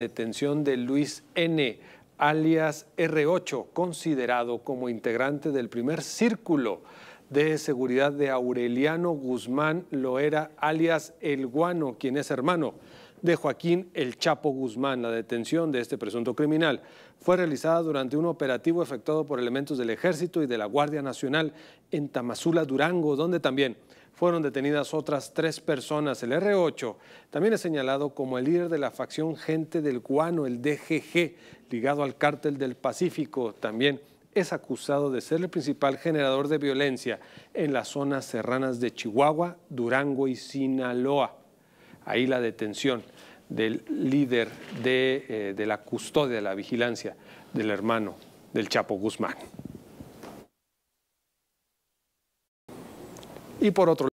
detención de Luis N., alias R8, considerado como integrante del primer círculo de seguridad de Aureliano Guzmán lo era alias El Guano, quien es hermano de Joaquín El Chapo Guzmán. La detención de este presunto criminal fue realizada durante un operativo efectuado por elementos del Ejército y de la Guardia Nacional en Tamazula, Durango, donde también fueron detenidas otras tres personas. El R8 también es señalado como el líder de la facción Gente del Guano, el DGG, ligado al cártel del Pacífico. También es acusado de ser el principal generador de violencia en las zonas serranas de Chihuahua, Durango y Sinaloa. Ahí la detención del líder de, eh, la custodia, la vigilancia del hermano del Chapo Guzmán. Y por otro